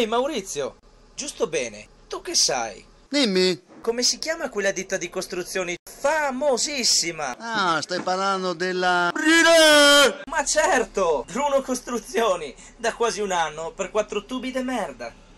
Ehi Maurizio, giusto bene, tu che sai? Dimmi. Come si chiama quella ditta di costruzioni famosissima? Ah, stai parlando della... Brine! Ma certo! Bruno Costruzioni, da quasi un anno, per quattro tubi de merda.